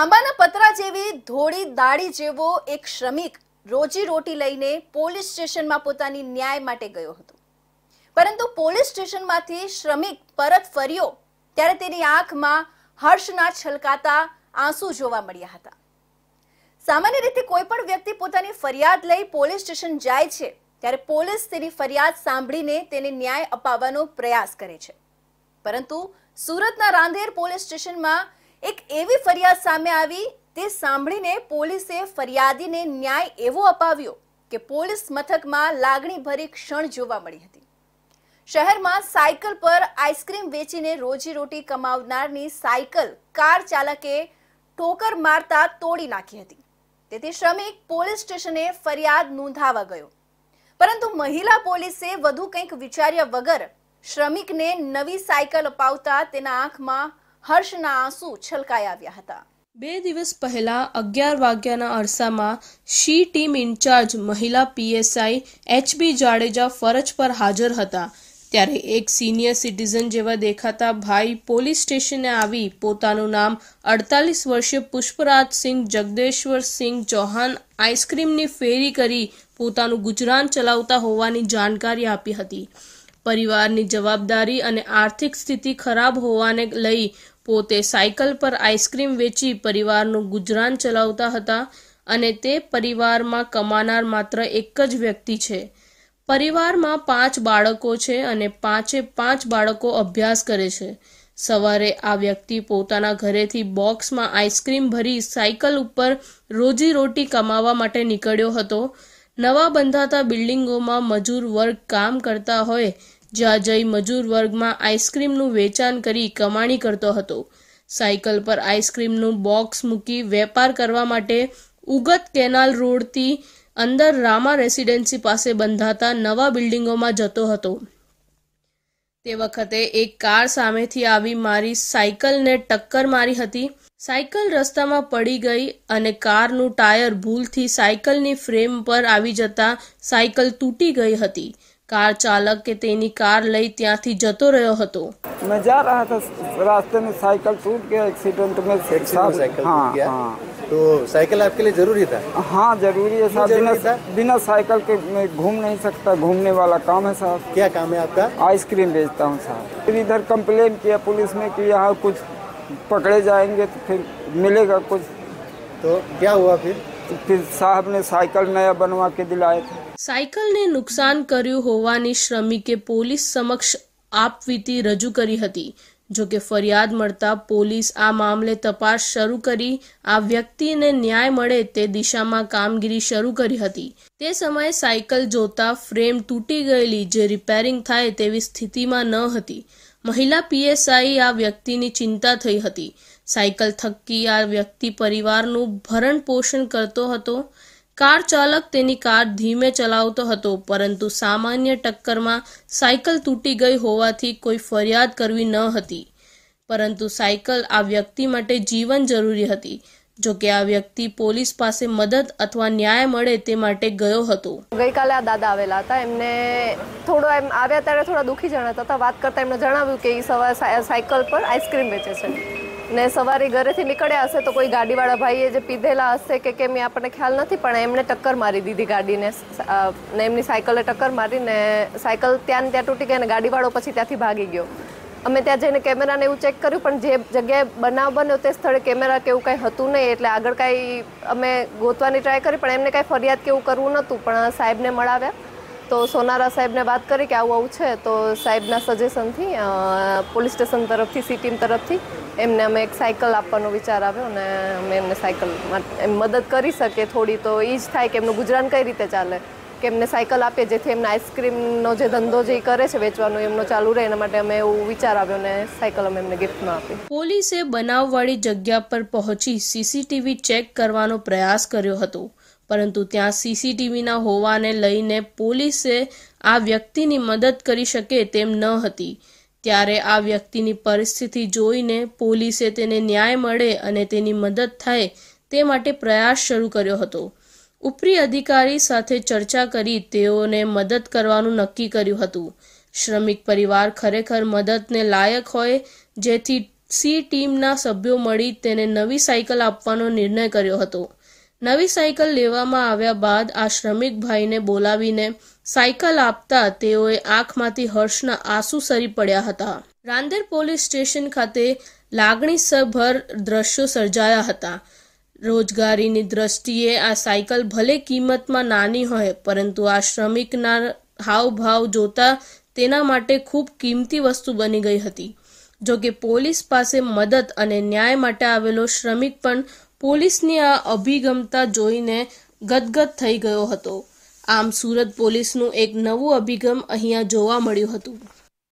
આંબાના પતરા જેવી ધોળી દાડી જેવો એક શ્રમિક રોજી રોટી લઈને પોલીસ સ્ટેશનમાં પોતાની ન્યાય માટે ગયો હતો પરંતુ પોલીસ સ્ટેશનમાંથી શ્રમિક પરત ફર્યો ત્યારે તેની આંખમાં હર્ષના છલકાતા આંસુ જોવા મળ્યા હતા સામાન્ય રીતે કોઈ પણ વ્યક્તિ પોતાની ફરિયાદ લઈ પોલીસ સ્ટેશન જાય છે ત્યારે પોલીસ તેની ફરિયાદ સાંભળીને તેને ન્યાય અપાવવાનો પ્રયાસ કરે છે પરંતુ સુરતના રાંધેર પોલીસ સ્ટેશનમાં એક એવી ફરિયાદ સામે આવી તે સાંભળીને પોલીસે ફરિયાદીને ન્યાય એવો અપાવ્યો કે પોલીસ મથકમાં લાગણીભરી ક્ષણ જોવા મળી હતી શહેરમાં સાયકલ પર આઈસ્ક્રીમ વેચીને રોજીરોટી કમાવનારની સાયકલ કાર ચાલકે ઠોકર મારતા તોડી નાખી હતી તેથી શ્રમિક પોલીસ સ્ટેશને ફરિયાદ નોંધાવા ગયો પરંતુ મહિલા પોલીસે વધુ કંઈક વિચાર્યા વગર શ્રમિકને નવી સાયકલ અપાવતા તેના આંખમાં હર્ષના આંસુ છલકાઈ આવ્યા હતા બે દિવસ પહેલા અગિયાર વાગ્યાના અરસામાં શી ટીમ ઇન્ચાર્જ મહિલા પીએસઆઈ એચબી જાડેજા ફરજ પર હાજર હતા ત્યારે એક સિનિયર સિટીઝન જેવા દેખાતા ભાઈ પોલીસ સ્ટેશને આવી પોતાનું નામ અડતાલીસ વર્ષીય પુષ્પરાજસિંહ જગદેશ્વરસિંહ ચૌહાણ આઈસ્ક્રીમની ફેરી કરી પોતાનું ગુજરાન ચલાવતા હોવાની જાણકારી આપી હતી પરિવારની જવાબદારી અને આર્થિક સ્થિતિ ખરાબ હોવાને લઈ પોતે સાયકલ પર આઈસ્ક્રીમ વેચી પરિવારનું ગુજરાન ચલાવતા હતા અને તે પરિવારમાં કમાનાર માત્ર એક જ વ્યક્તિ છે પરિવારમાં પાંચ બાળકો છે અને પાંચે પાંચ બાળકો અભ્યાસ કરે છે સવારે આ વ્યક્તિ પોતાના ઘરેથી બોક્સમાં આઈસ્ક્રીમ ભરી સાયકલ ઉપર રોજીરોટી કમાવા માટે નીકળ્યો હતો નવા બંધાતા બિલ્ડિંગોમાં મજૂર વર્ગ કામ કરતા હોય જ્યાં જઈ મજૂર વર્ગમાં આઈસ્ક્રીમનું વેચાણ કરી કમાણી કરતો હતો સાયકલ પર આઈસ્ક્રીમનું બોક્સ મૂકી વેપાર કરવા માટે ઉગત કેનાલ રોડથી અંદર રામા રેસિડેન્સી પાસે બંધાતા નવા બિલ્ડિંગોમાં જતો હતો તે વખતે એક કાર સામેથી આવી મારી સાયકલને ટક્કર મારી હતી સાયકલ રસ્તામાં પડી ગઈ અને કારનું ટાયર ભૂલથી સાયકલની ફ્રેમ પર આવી જતા સાયકલ તૂટી ગઈ હતી કાર ચાલક કે તેની કાર લઈ ત્યાંથી જતો રહ્યો હતો मैं जा रहा था रास्ते में साइकिल टूट गया एक्सीडेंट में साहब- साइकिल हाँ, टूट गया हाँ तो साइकिल आपके लिए जरूरी था हाँ जरूरी है साहब जरूरी बिना था? बिना साइकिल के मैं घूम नहीं सकता घूमने वाला काम है साहब क्या काम है आपका आइसक्रीम बेचता हूँ साहब फिर इधर कंप्लेन किया पुलिस में कि यहाँ कुछ पकड़े जाएंगे तो फिर मिलेगा कुछ तो क्या हुआ फिर फिर साहब ने साइकिल नया बनवा के दिलाया था સાયકલને નુકસાન કર્યું હોવાની શ્રમિકે પોલીસ સમક્ષ આપવીતી રજૂ કરી હતી જો કે ફરિયાદ મળતા પોલીસ આ મામલે તપાસ શરૂ કરી આ વ્યક્તિને ન્યાય મળે તે દિશામાં કામગીરી શરૂ કરી હતી તે સમયે સાયકલ જોતા ફ્રેમ તૂટી ગયેલી જે રિપેરિંગ થાય તેવી સ્થિતિમાં ન હતી મહિલા પીએસઆઈ આ વ્યક્તિની ચિંતા થઈ હતી સાયકલ થકી આ વ્યક્તિ પરિવારનું ભરણ પોષણ કરતો હતો કાર ચાલક તેની કાર ધીમે ચલાવતો હતો પરંતુ સામાન્ય ટક્કરમાં સાયકલ તૂટી ગઈ હોવાથી કોઈ ફરિયાદ કરવી ન હતી પરંતુ સાયકલ આ વ્યક્તિ માટે જીવન જરૂરી હતી જોકે આ વ્યક્તિ પોલીસ પાસે મદદ અથવા ન્યાય મળે તે માટે ગયો હતો ગઈકાલે આ દાદા આવેલા હતા એમને થોડો એમ આવ્યા ત્યારે થોડા દુઃખી જણાતા હતા વાત કરતા એમને જણાવ્યું કે એ સવારે સાયકલ પર આઈસ્ક્રીમ વેચે છે ને સવારે ઘરેથી નીકળ્યા હશે તો કોઈ ગાડીવાળા ભાઈએ જે પીધેલા હશે કે કેમ એ આપણને ખ્યાલ નથી પણ એમણે ટક્કર મારી દીધી ગાડીને ને એમની સાયકલે ટક્કર મારીને સાયકલ ત્યાં ત્યાં તૂટી ગઈ અને ગાડીવાળો પછી ત્યાંથી ભાગી ગયો અમે ત્યાં જઈને કેમેરાને એવું ચેક કર્યું પણ જે જગ્યાએ બનાવ બન્યો તે સ્થળે કેમેરા કે એવું કાંઈ હતું નહીં એટલે આગળ કાંઈ અમે ગોતવાની ટ્રાય કરી પણ એમને કાંઈ ફરિયાદ કેવું કરવું નહોતું પણ સાહેબને મળાવ્યા તો સોનારા સાહેબને વાત કરી કે આવું આવું છે તો સાહેબના સજેશનથી પોલીસ સ્ટેશન તરફથી સી ટીમ તરફથી એમને અમે એક સાયકલ આપવાનો વિચાર આવ્યો અને અમે એમને સાયકલ મદદ કરી શકીએ થોડી તો એ જ થાય કે એમનું ગુજરાન કઈ રીતે ચાલે કે એમને સાયકલ આપીએ જેથી એમને આઈસક્રીમનો જે ધંધો જે કરે છે વેચવાનો એમનો ચાલુ રહે એના માટે અમે એવું વિચાર આવ્યો ને સાયકલ અમે એમને ગિફ્ટમાં આપી પોલીસે બનાવવાળી જગ્યા પર પહોંચી સીસીટીવી ચેક કરવાનો પ્રયાસ કર્યો હતો પરંતુ ત્યાં સીસીટીવીના હોવાને લઈને પોલીસે આ વ્યક્તિની મદદ કરી શકે તેમ ન હતી ત્યારે આ વ્યક્તિની પરિસ્થિતિ જોઈને પોલીસે તેને ન્યાય મળે અને તેની મદદ થાય તે માટે પ્રયાસ શરૂ કર્યો હતો ઉપરી અધિકારી સાથે ચર્ચા કરી તેઓને મદદ કરવાનું નક્કી કર્યું હતું શ્રમિક પરિવાર ખરેખર મદદને લાયક હોય જેથી સી ટીમના સભ્યો મળી તેને નવી સાયકલ આપવાનો નિર્ણય કર્યો હતો નવી સાયકલ લેવામાં આવ્યા બાદ આ શ્રમિક ભાઈને બોલાવીને સાયકલ આપતા તેઓએ આંખમાંથી હર્ષના આંસુ સરી પડ્યા હતા રાંદેર પોલીસ સ્ટેશન ખાતે લાગણીસભર દ્રશ્યો સર્જાયા હતા રોજગારીની દ્રષ્ટિએ આ સાયકલ ભલે કિંમતમાં નાની હોય પરંતુ આ શ્રમિકના હાવભાવ જોતા તેના માટે ખૂબ કિંમતી વસ્તુ બની ગઈ હતી જો કે પોલીસ પાસે મદદ અને ન્યાય માટે આવેલો શ્રમિક પણ પોલીસની આ અભિગમતા જોઈને ગદગદ થઈ ગયો હતો આમ સુરત પોલીસનું એક નવું અભિગમ અહીંયા જોવા મળ્યું હતું